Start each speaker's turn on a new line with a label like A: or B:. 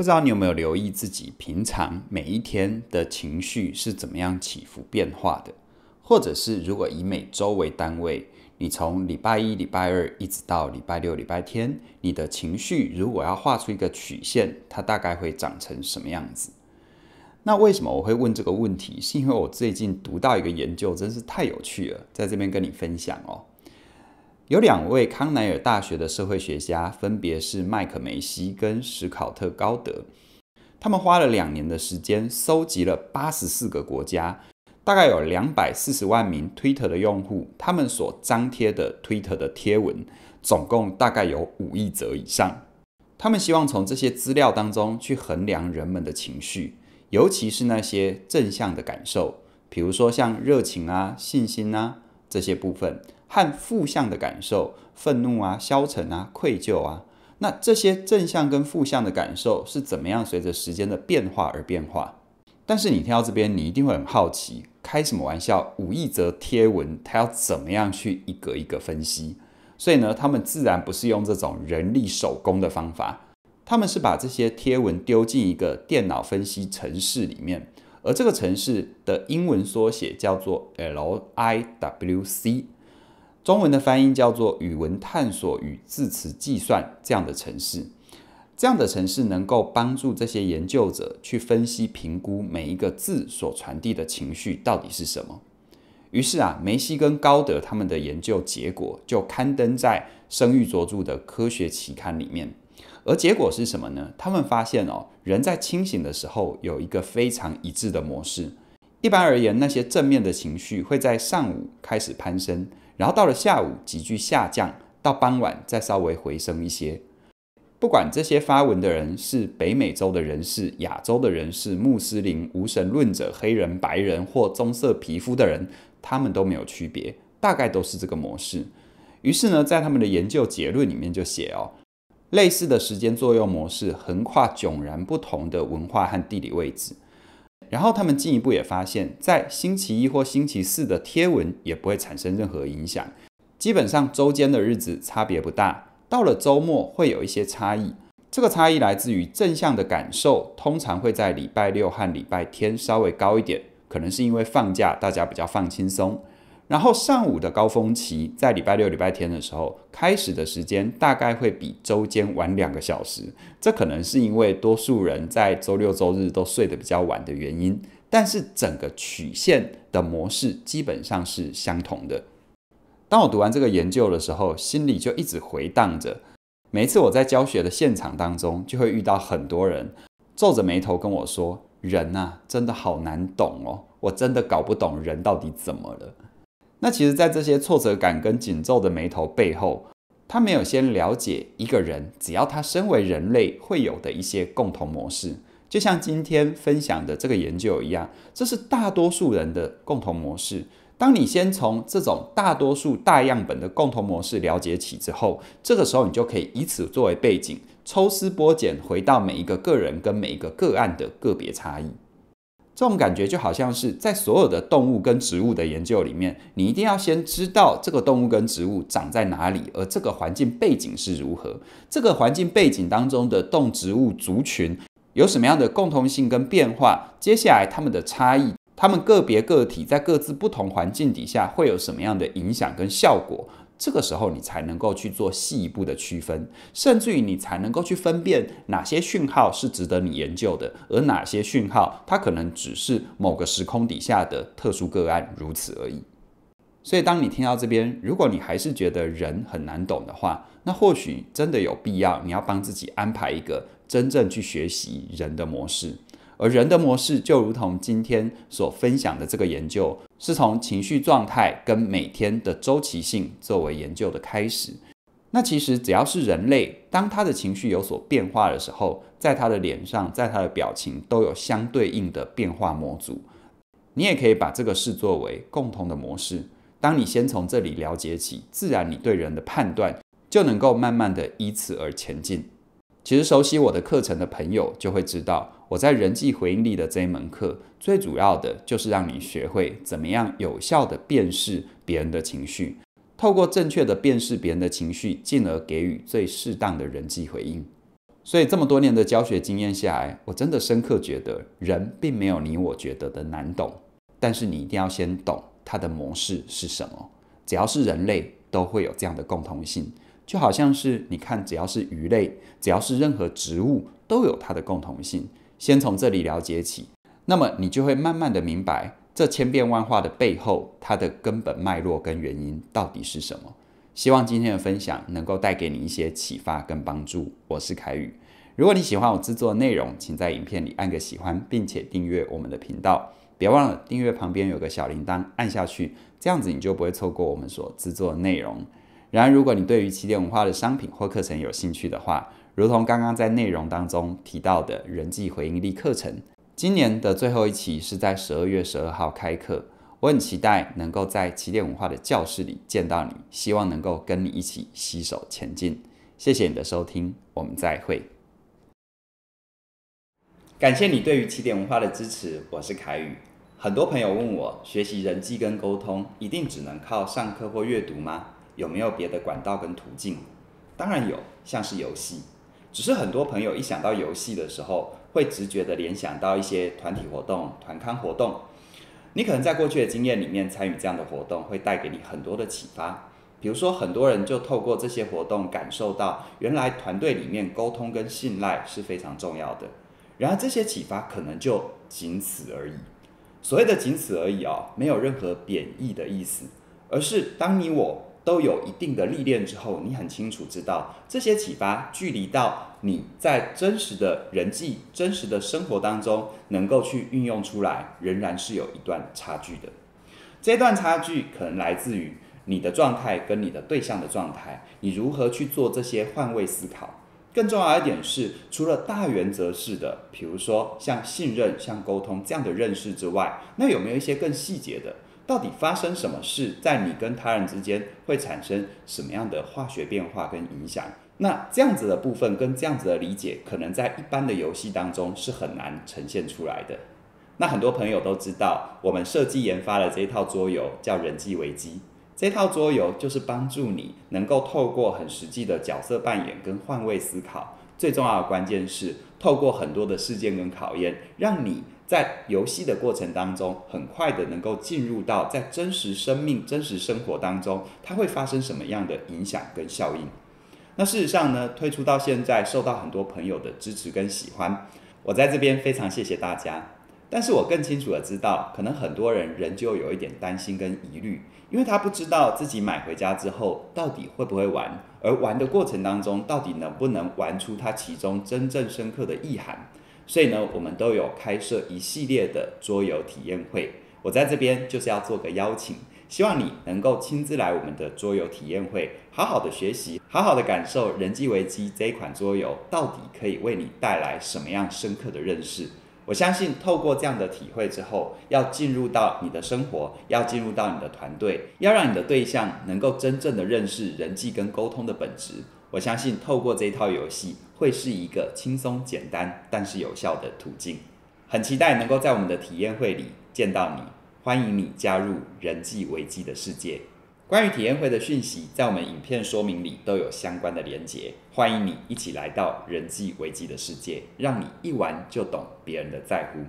A: 不知道你有没有留意自己平常每一天的情绪是怎么样起伏变化的，或者是如果以每周为单位，你从礼拜一、礼拜二一直到礼拜六、礼拜天，你的情绪如果要画出一个曲线，它大概会长成什么样子？那为什么我会问这个问题？是因为我最近读到一个研究，真是太有趣了，在这边跟你分享哦。有两位康奈尔大学的社会学家，分别是麦克梅西跟史考特高德。他们花了两年的时间，搜集了八十四个国家，大概有两百四十万名 Twitter 的用户，他们所张贴的 Twitter 的贴文，总共大概有五亿则以上。他们希望从这些资料当中去衡量人们的情绪，尤其是那些正向的感受，比如说像热情啊、信心啊这些部分。和负向的感受，愤怒啊、消沉啊、愧疚啊，那这些正向跟负向的感受是怎么样随着时间的变化而变化？但是你听到这边，你一定会很好奇，开什么玩笑？五亿则贴文，他要怎么样去一个一个分析？所以呢，他们自然不是用这种人力手工的方法，他们是把这些贴文丢进一个电脑分析程式里面，而这个程式的英文缩写叫做 L I W C。中文的翻译叫做“语文探索与字词计算”这样的程式，这样的程式能够帮助这些研究者去分析评估每一个字所传递的情绪到底是什么。于是啊，梅西跟高德他们的研究结果就刊登在声誉卓著的科学期刊里面。而结果是什么呢？他们发现哦，人在清醒的时候有一个非常一致的模式。一般而言，那些正面的情绪会在上午开始攀升。然后到了下午急剧下降，到傍晚再稍微回升一些。不管这些发文的人是北美洲的人士、亚洲的人士、穆斯林、无神论者、黑人、白人或棕色皮肤的人，他们都没有区别，大概都是这个模式。于是呢，在他们的研究结论里面就写哦，类似的时间作用模式横跨迥然不同的文化和地理位置。然后他们进一步也发现，在星期一或星期四的贴文也不会产生任何影响，基本上周间的日子差别不大。到了周末会有一些差异，这个差异来自于正向的感受，通常会在礼拜六和礼拜天稍微高一点，可能是因为放假大家比较放轻松。然后上午的高峰期在礼拜六、礼拜天的时候开始的时间大概会比周间晚两个小时，这可能是因为多数人在周六周日都睡得比较晚的原因。但是整个曲线的模式基本上是相同的。当我读完这个研究的时候，心里就一直回荡着。每一次我在教学的现场当中，就会遇到很多人皱着眉头跟我说：“人啊，真的好难懂哦，我真的搞不懂人到底怎么了。”那其实，在这些挫折感跟紧皱的眉头背后，他没有先了解一个人，只要他身为人类会有的一些共同模式，就像今天分享的这个研究一样，这是大多数人的共同模式。当你先从这种大多数大样本的共同模式了解起之后，这个时候你就可以以此作为背景，抽丝剥茧，回到每一个个人跟每一个个案的个别差异。这种感觉就好像是在所有的动物跟植物的研究里面，你一定要先知道这个动物跟植物长在哪里，而这个环境背景是如何，这个环境背景当中的动植物族群有什么样的共同性跟变化，接下来它们的差异，它们个别个体在各自不同环境底下会有什么样的影响跟效果。这个时候，你才能够去做细一步的区分，甚至于你才能够去分辨哪些讯号是值得你研究的，而哪些讯号它可能只是某个时空底下的特殊个案，如此而已。所以，当你听到这边，如果你还是觉得人很难懂的话，那或许真的有必要，你要帮自己安排一个真正去学习人的模式。而人的模式就如同今天所分享的这个研究，是从情绪状态跟每天的周期性作为研究的开始。那其实只要是人类，当他的情绪有所变化的时候，在他的脸上，在他的表情都有相对应的变化模组。你也可以把这个视作为共同的模式。当你先从这里了解起，自然你对人的判断就能够慢慢的依此而前进。其实熟悉我的课程的朋友就会知道。我在人际回应力的这一门课，最主要的就是让你学会怎么样有效地辨识别人的情绪，透过正确的辨识别人的情绪，进而给予最适当的人际回应。所以这么多年的教学经验下来，我真的深刻觉得人并没有你我觉得的难懂，但是你一定要先懂它的模式是什么。只要是人类，都会有这样的共同性，就好像是你看，只要是鱼类，只要是任何植物，都有它的共同性。先从这里了解起，那么你就会慢慢的明白这千变万化的背后，它的根本脉络跟原因到底是什么。希望今天的分享能够带给你一些启发跟帮助。我是凯宇，如果你喜欢我制作的内容，请在影片里按个喜欢，并且订阅我们的频道。别忘了订阅旁边有个小铃铛，按下去，这样子你就不会错过我们所制作的内容。然而，如果你对于起点文化的商品或课程有兴趣的话，如同刚刚在内容当中提到的人际回应力课程，今年的最后一期是在十二月十二号开课，我很期待能够在起点文化的教室里见到你，希望能够跟你一起携手前进。谢谢你的收听，我们再会。感谢你对于起点文化的支持，我是凯宇。很多朋友问我，学习人际跟沟通一定只能靠上课或阅读吗？有没有别的管道跟途径？当然有，像是游戏。只是很多朋友一想到游戏的时候，会直觉的联想到一些团体活动、团刊活动。你可能在过去的经验里面参与这样的活动，会带给你很多的启发。比如说，很多人就透过这些活动，感受到原来团队里面沟通跟信赖是非常重要的。然而，这些启发可能就仅此而已。所谓的“仅此而已”哦，没有任何贬义的意思，而是当你我。都有一定的历练之后，你很清楚知道这些启发距离到你在真实的人际、真实的生活当中能够去运用出来，仍然是有一段差距的。这段差距可能来自于你的状态跟你的对象的状态，你如何去做这些换位思考。更重要一点是，除了大原则式的，比如说像信任、像沟通这样的认识之外，那有没有一些更细节的？到底发生什么事，在你跟他人之间会产生什么样的化学变化跟影响？那这样子的部分跟这样子的理解，可能在一般的游戏当中是很难呈现出来的。那很多朋友都知道，我们设计研发的这一套桌游叫《人际危机》，这套桌游就是帮助你能够透过很实际的角色扮演跟换位思考。最重要的关键是。透过很多的事件跟考验，让你在游戏的过程当中，很快的能够进入到在真实生命、真实生活当中，它会发生什么样的影响跟效应？那事实上呢，推出到现在，受到很多朋友的支持跟喜欢，我在这边非常谢谢大家。但是我更清楚的知道，可能很多人仍旧有一点担心跟疑虑，因为他不知道自己买回家之后到底会不会玩，而玩的过程当中到底能不能玩出它其中真正深刻的意涵。所以呢，我们都有开设一系列的桌游体验会，我在这边就是要做个邀请，希望你能够亲自来我们的桌游体验会，好好的学习，好好的感受《人际危机》这一款桌游到底可以为你带来什么样深刻的认识。我相信，透过这样的体会之后，要进入到你的生活，要进入到你的团队，要让你的对象能够真正的认识人际跟沟通的本质。我相信，透过这一套游戏，会是一个轻松简单但是有效的途径。很期待能够在我们的体验会里见到你，欢迎你加入人际危机的世界。关于体验会的讯息，在我们影片说明里都有相关的连结，欢迎你一起来到人际危机的世界，让你一玩就懂别人的在乎。